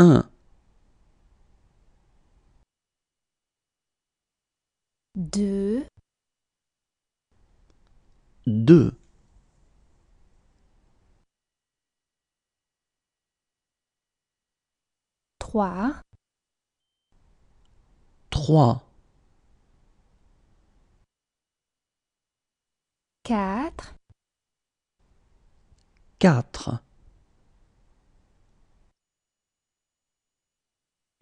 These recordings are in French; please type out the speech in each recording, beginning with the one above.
1 2 2 3 3 4 4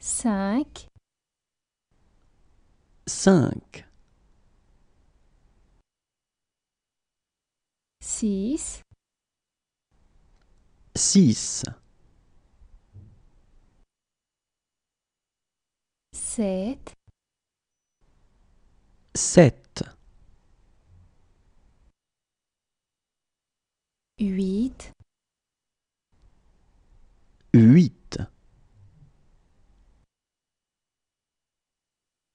5 5 6 6 7 7 8 8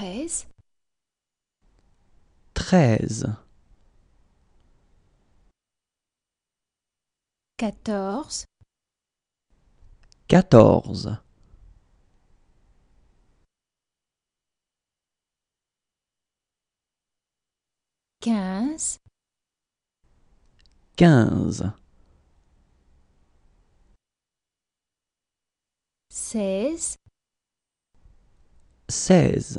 treize, quatorze, quatorze, quinze, seize, seize.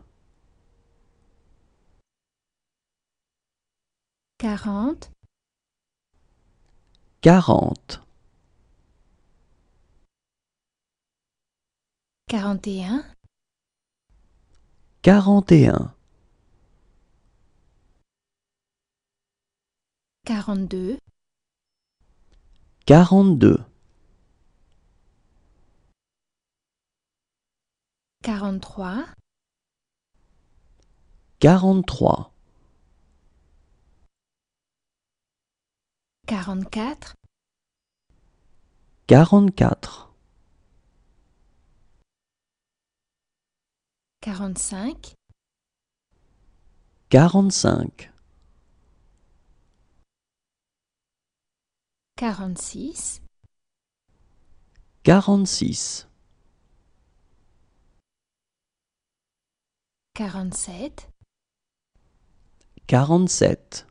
quarante, quarante, quarante et un, quarante et un, quarante-deux, quarante-deux, quarante-trois, quarante-trois. quarante-quatre quarante-quatre quarante-cinq quarante-cinq quarante-six quarante-six quarante-sept quarante-sept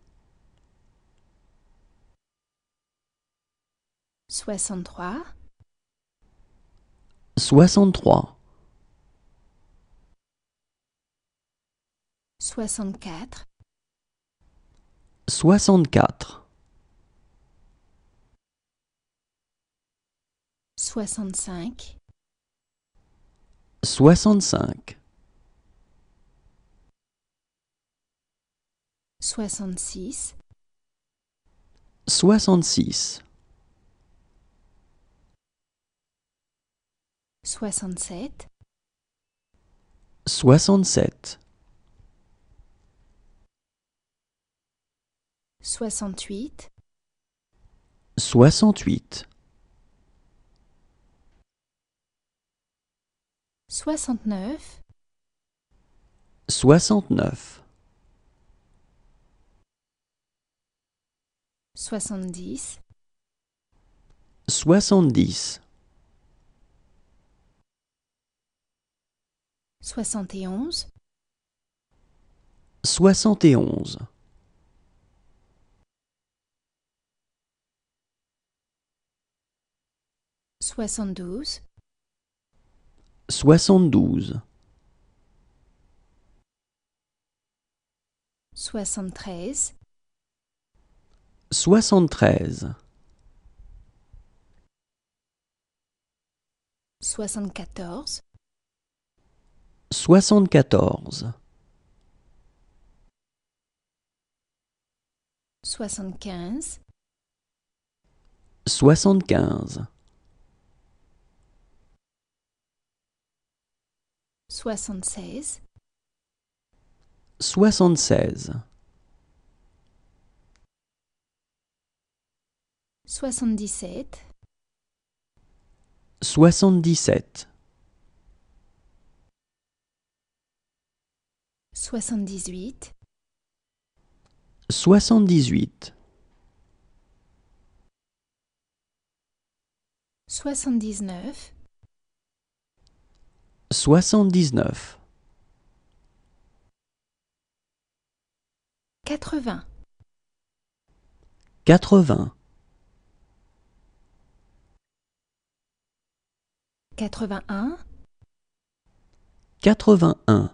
63 63 64 64 65 65 66 66 67 67 68 68 69 69 70 70 soixante et onze, soixante et onze. Soixante-douze. Soixante-douze. Soixante-treize. Soixante-treize. Soixante-quatorze soixante-quatorze soixante-quinze soixante-quinze soixante-seize soixante-seize soixante-dix-sept soixante-dix-sept 78 78 79 79 80 80 81 81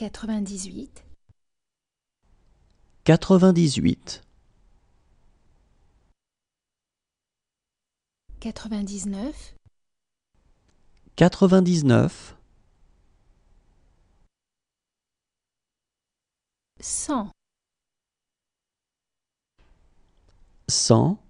98 98 99 99 100 100